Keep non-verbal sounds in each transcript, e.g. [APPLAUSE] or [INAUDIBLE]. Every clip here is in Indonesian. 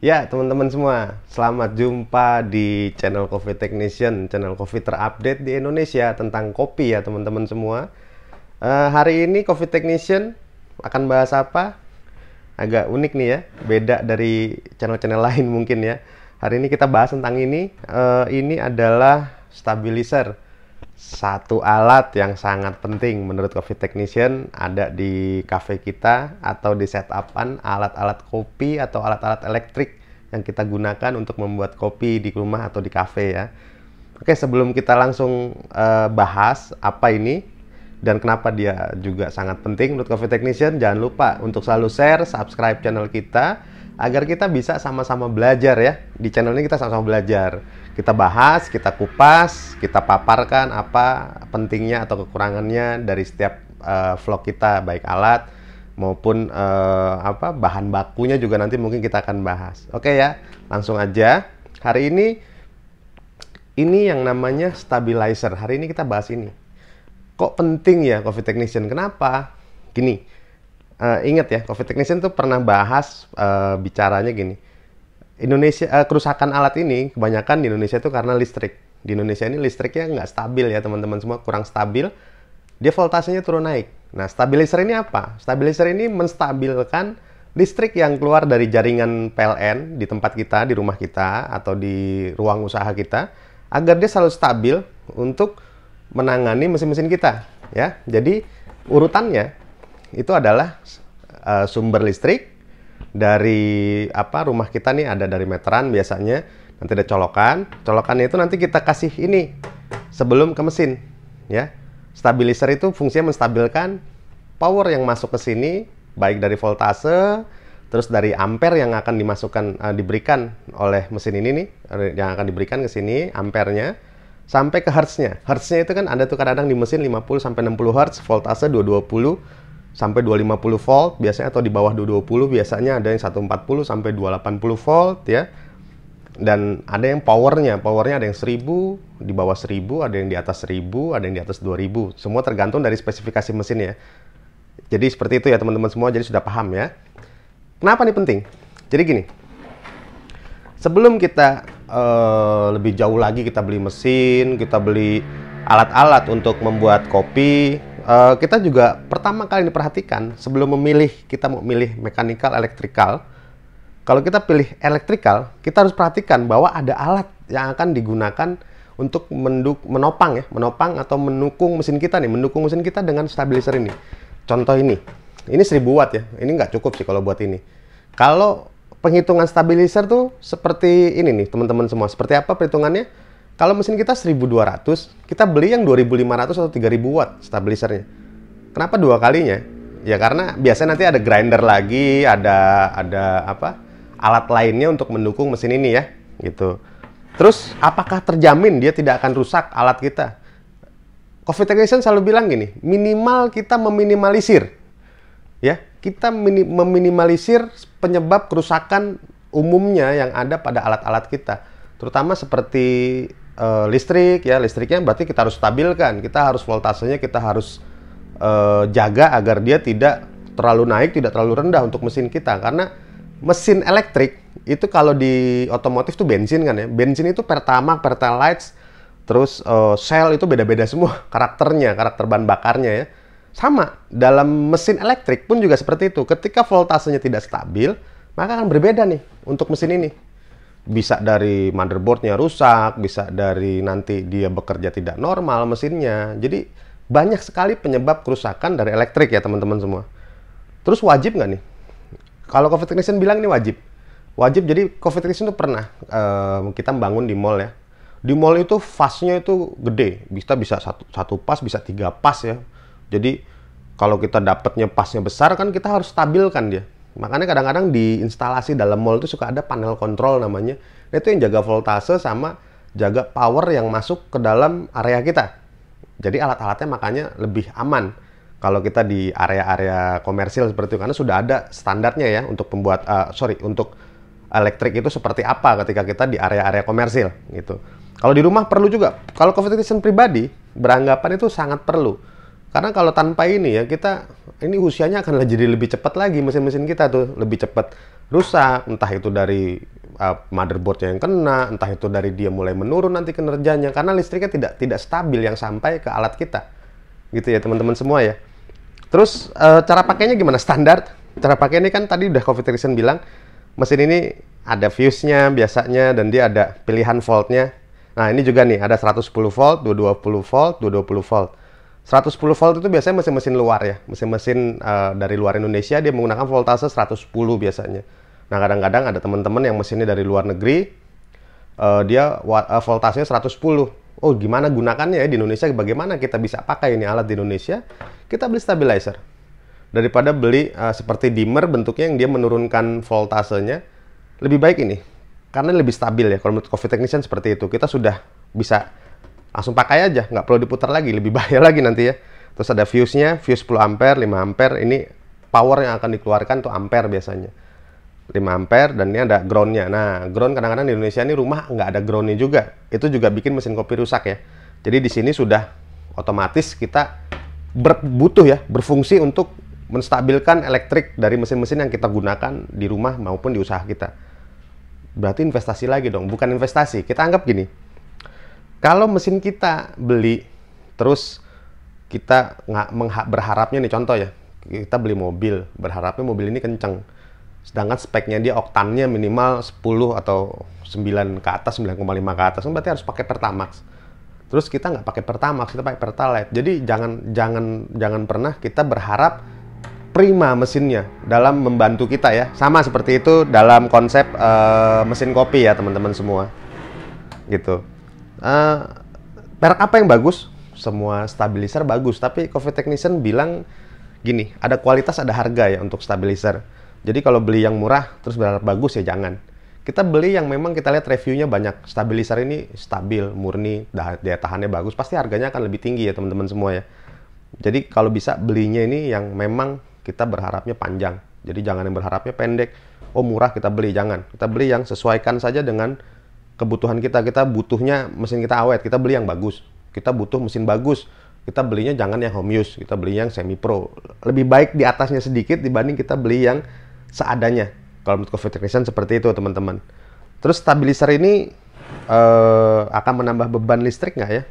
Ya, teman-teman semua, selamat jumpa di channel Coffee Technician, channel coffee terupdate di Indonesia tentang kopi ya teman-teman semua. Uh, hari ini Coffee Technician akan bahas apa? Agak unik nih ya, beda dari channel-channel [LAUGHS] lain mungkin ya. Hari ini kita bahas tentang ini. Uh, ini adalah stabilizer satu alat yang sangat penting menurut coffee technician ada di cafe kita atau di setupan alat-alat kopi atau alat-alat elektrik yang kita gunakan untuk membuat kopi di rumah atau di cafe ya. Oke, sebelum kita langsung uh, bahas apa ini dan kenapa dia juga sangat penting menurut coffee technician, jangan lupa untuk selalu share, subscribe channel kita agar kita bisa sama-sama belajar ya. Di channel ini kita sama-sama belajar. Kita bahas, kita kupas, kita paparkan apa pentingnya atau kekurangannya dari setiap uh, vlog kita baik alat maupun uh, apa bahan bakunya juga nanti mungkin kita akan bahas. Oke ya, langsung aja. Hari ini ini yang namanya stabilizer. Hari ini kita bahas ini. Kok penting ya coffee technician? Kenapa? Gini, uh, ingat ya, COVID technician tuh pernah bahas uh, bicaranya gini. Indonesia uh, kerusakan alat ini kebanyakan di Indonesia itu karena listrik. Di Indonesia ini listriknya nggak stabil ya teman-teman semua kurang stabil. Dia voltasenya turun naik. Nah stabilizer ini apa? Stabilizer ini menstabilkan listrik yang keluar dari jaringan PLN di tempat kita, di rumah kita atau di ruang usaha kita agar dia selalu stabil untuk menangani mesin-mesin kita ya. Jadi urutannya itu adalah uh, sumber listrik dari apa rumah kita nih ada dari meteran biasanya nanti ada colokan colokannya itu nanti kita kasih ini sebelum ke mesin ya stabilizer itu fungsinya menstabilkan power yang masuk ke sini baik dari voltase terus dari ampere yang akan dimasukkan uh, diberikan oleh mesin ini nih eh, yang akan diberikan ke sini ampernya sampai ke hertznya hertznya itu kan ada tuh kadang-kadang di mesin 50 sampai 60 hertz voltase 220 sampai 250 volt biasanya atau di bawah 220 biasanya ada yang 140 sampai 280 volt ya dan ada yang powernya powernya ada yang 1000 di bawah 1000 ada yang di atas 1000 ada yang di atas 2000 semua tergantung dari spesifikasi mesin ya jadi seperti itu ya teman-teman semua jadi sudah paham ya kenapa nih penting jadi gini sebelum kita uh, lebih jauh lagi kita beli mesin kita beli alat-alat untuk membuat kopi Eh, kita juga pertama kali diperhatikan sebelum memilih kita mau milih mechanical, electrical. Kalau kita pilih electrical, kita harus perhatikan bahwa ada alat yang akan digunakan untuk menduk, menopang ya, menopang atau mendukung mesin kita nih, mendukung mesin kita dengan stabilizer ini. Contoh ini, ini 1000 watt ya, ini nggak cukup sih kalau buat ini. Kalau penghitungan stabilizer tuh seperti ini nih teman-teman semua, seperti apa perhitungannya? Kalau mesin kita 1200, kita beli yang 2500 atau 3000 watt stabilisernya. Kenapa dua kalinya? Ya karena biasanya nanti ada grinder lagi, ada ada apa? alat lainnya untuk mendukung mesin ini ya, gitu. Terus apakah terjamin dia tidak akan rusak alat kita? Coffee technician selalu bilang gini, minimal kita meminimalisir ya, kita meminimalisir penyebab kerusakan umumnya yang ada pada alat-alat kita, terutama seperti e, listrik ya listriknya berarti kita harus stabilkan kita harus voltasenya kita harus e, jaga agar dia tidak terlalu naik tidak terlalu rendah untuk mesin kita karena mesin elektrik itu kalau di otomotif tuh bensin kan ya bensin itu pertama pertalite terus shell eh, sel itu beda-beda semua [LAUGHS] karakternya karakter bahan bakarnya ya sama dalam mesin elektrik pun juga seperti itu ketika voltasenya tidak stabil maka akan berbeda nih untuk mesin ini bisa dari motherboardnya rusak, bisa dari nanti dia bekerja tidak normal mesinnya. Jadi banyak sekali penyebab kerusakan dari elektrik ya teman-teman semua. Terus wajib nggak nih? Kalau COVID technician bilang ini wajib. Wajib jadi COVID technician itu pernah uh, kita bangun di mall ya. Di mall itu fasnya itu gede, bisa bisa satu, satu pas, bisa tiga pas ya. Jadi kalau kita dapatnya pasnya besar kan kita harus stabilkan dia Makanya kadang-kadang di instalasi dalam mall itu suka ada panel kontrol namanya. itu yang jaga voltase sama jaga power yang masuk ke dalam area kita. Jadi alat-alatnya makanya lebih aman kalau kita di area-area komersil seperti itu karena sudah ada standarnya ya untuk pembuat uh, sorry untuk elektrik itu seperti apa ketika kita di area-area komersil gitu. Kalau di rumah perlu juga. Kalau COVID pribadi beranggapan itu sangat perlu karena kalau tanpa ini ya kita ini usianya akan jadi lebih cepat lagi mesin-mesin kita tuh lebih cepat rusak entah itu dari uh, motherboardnya yang kena entah itu dari dia mulai menurun nanti kinerjanya karena listriknya tidak tidak stabil yang sampai ke alat kita gitu ya teman-teman semua ya. Terus uh, cara pakainya gimana standar? Cara pakai ini kan tadi udah Coffee Terisen bilang mesin ini ada fuse-nya biasanya dan dia ada pilihan voltnya. Nah ini juga nih ada 110 volt, 220 volt, 220 volt. 110 volt itu biasanya mesin-mesin luar ya, mesin-mesin uh, dari luar Indonesia dia menggunakan voltase 110 biasanya. Nah kadang-kadang ada teman-teman yang mesinnya dari luar negeri, uh, dia uh, voltasenya 110. Oh gimana gunakannya ya di Indonesia? Bagaimana kita bisa pakai ini alat di Indonesia? Kita beli stabilizer daripada beli uh, seperti dimmer bentuknya yang dia menurunkan voltasenya. Lebih baik ini karena lebih stabil ya. Kalau menurut coffee technician seperti itu, kita sudah bisa langsung pakai aja nggak perlu diputar lagi lebih bahaya [LAUGHS] lagi nanti ya terus ada fuse-nya fuse 10 ampere 5 ampere ini power yang akan dikeluarkan tuh ampere biasanya 5 ampere dan ini ada groundnya nah ground kadang-kadang di Indonesia ini rumah nggak ada groundnya juga itu juga bikin mesin kopi rusak ya jadi di sini sudah otomatis kita berbutuh ya berfungsi untuk menstabilkan elektrik dari mesin-mesin yang kita gunakan di rumah maupun di usaha kita berarti investasi lagi dong bukan investasi kita anggap gini kalau mesin kita beli terus kita nggak berharapnya nih contoh ya kita beli mobil berharapnya mobil ini kenceng sedangkan speknya dia oktannya minimal 10 atau 9 ke atas 9,5 ke atas kan berarti harus pakai pertamax terus kita nggak pakai pertamax kita pakai pertalite jadi jangan jangan jangan pernah kita berharap prima mesinnya dalam membantu kita ya sama seperti itu dalam konsep uh, mesin kopi ya teman-teman semua gitu Uh, merek apa yang bagus? Semua stabilizer bagus, tapi coffee technician bilang gini, ada kualitas, ada harga ya untuk stabilizer. Jadi kalau beli yang murah terus berharap bagus ya jangan. Kita beli yang memang kita lihat reviewnya banyak. Stabilizer ini stabil, murni, daya tahannya bagus, pasti harganya akan lebih tinggi ya teman-teman semua ya. Jadi kalau bisa belinya ini yang memang kita berharapnya panjang. Jadi jangan yang berharapnya pendek. Oh murah kita beli, jangan. Kita beli yang sesuaikan saja dengan kebutuhan kita. Kita butuhnya mesin kita awet, kita beli yang bagus. Kita butuh mesin bagus, kita belinya jangan yang home use, kita beli yang semi pro. Lebih baik di atasnya sedikit dibanding kita beli yang seadanya. Kalau menurut COVID seperti itu teman-teman. Terus stabilizer ini uh, akan menambah beban listrik nggak ya?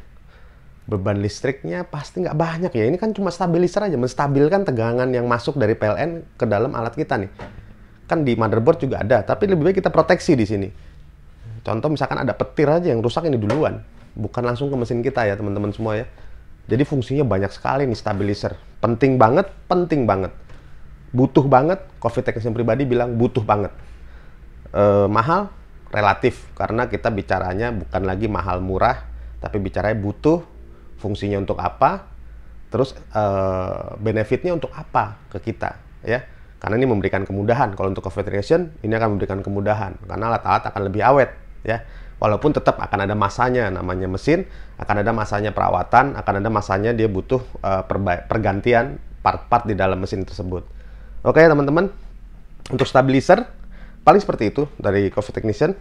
Beban listriknya pasti nggak banyak ya. Ini kan cuma stabilizer aja, menstabilkan tegangan yang masuk dari PLN ke dalam alat kita nih. Kan di motherboard juga ada, tapi lebih baik kita proteksi di sini Contoh misalkan ada petir aja yang rusak ini duluan, bukan langsung ke mesin kita ya teman-teman semua ya. Jadi fungsinya banyak sekali nih stabilizer. Penting banget, penting banget. Butuh banget, coffee technician pribadi bilang butuh banget. E, mahal, relatif. Karena kita bicaranya bukan lagi mahal murah, tapi bicaranya butuh, fungsinya untuk apa, terus e, benefitnya untuk apa ke kita ya karena ini memberikan kemudahan. Kalau untuk COVID ini akan memberikan kemudahan karena alat-alat akan lebih awet ya walaupun tetap akan ada masanya namanya mesin akan ada masanya perawatan akan ada masanya dia butuh uh, pergantian part-part di dalam mesin tersebut oke okay, teman-teman untuk stabilizer paling seperti itu dari coffee technician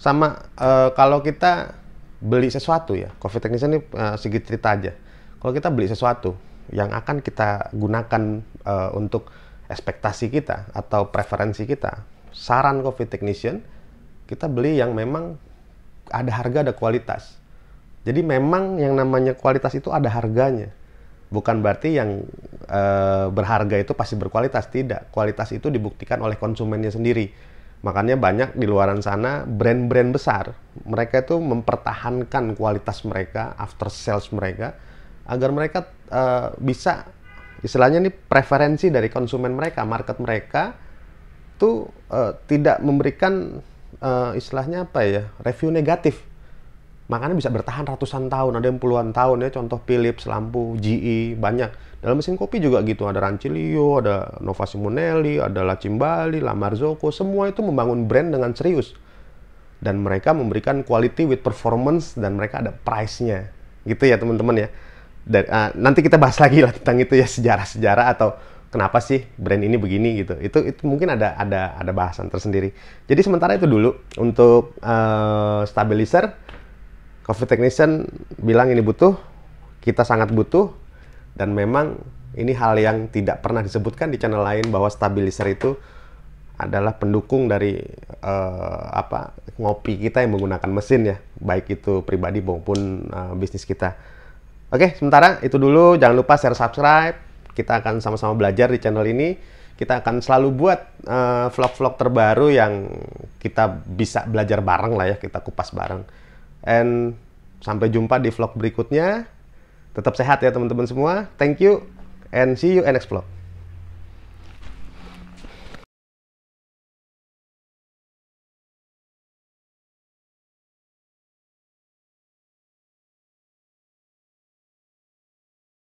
sama uh, kalau kita beli sesuatu ya coffee technician ini uh, eh, sedikit cerita aja kalau kita beli sesuatu yang akan kita gunakan uh, untuk ekspektasi kita atau preferensi kita saran coffee technician kita beli yang memang ada harga ada kualitas jadi memang yang namanya kualitas itu ada harganya bukan berarti yang e, berharga itu pasti berkualitas tidak kualitas itu dibuktikan oleh konsumennya sendiri makanya banyak di luaran sana brand-brand besar mereka itu mempertahankan kualitas mereka after sales mereka agar mereka e, bisa istilahnya ini preferensi dari konsumen mereka market mereka itu e, eh, tidak memberikan uh, istilahnya apa ya review negatif makanya bisa bertahan ratusan tahun ada yang puluhan tahun ya contoh Philips lampu GE banyak dalam mesin kopi juga gitu ada Rancilio ada Nova Simonelli ada La Cimbali La Marzocco semua itu membangun brand dengan serius dan mereka memberikan quality with performance dan mereka ada price-nya gitu ya teman-teman ya dan, uh, nanti kita bahas lagi lah tentang itu ya sejarah-sejarah atau kenapa sih brand ini begini gitu itu itu mungkin ada ada ada bahasan tersendiri jadi sementara itu dulu untuk uh, stabilizer coffee technician bilang ini butuh kita sangat butuh dan memang ini hal yang tidak pernah disebutkan di channel lain bahwa stabilizer itu adalah pendukung dari uh, apa ngopi kita yang menggunakan mesin ya baik itu pribadi maupun uh, bisnis kita oke sementara itu dulu jangan lupa share subscribe kita akan sama-sama belajar di channel ini. Kita akan selalu buat eh, vlog-vlog uh, terbaru yang kita bisa belajar bareng lah ya, kita kupas bareng. And sampai jumpa di vlog berikutnya. Tetap sehat ya teman-teman semua. Thank you and see you in next vlog.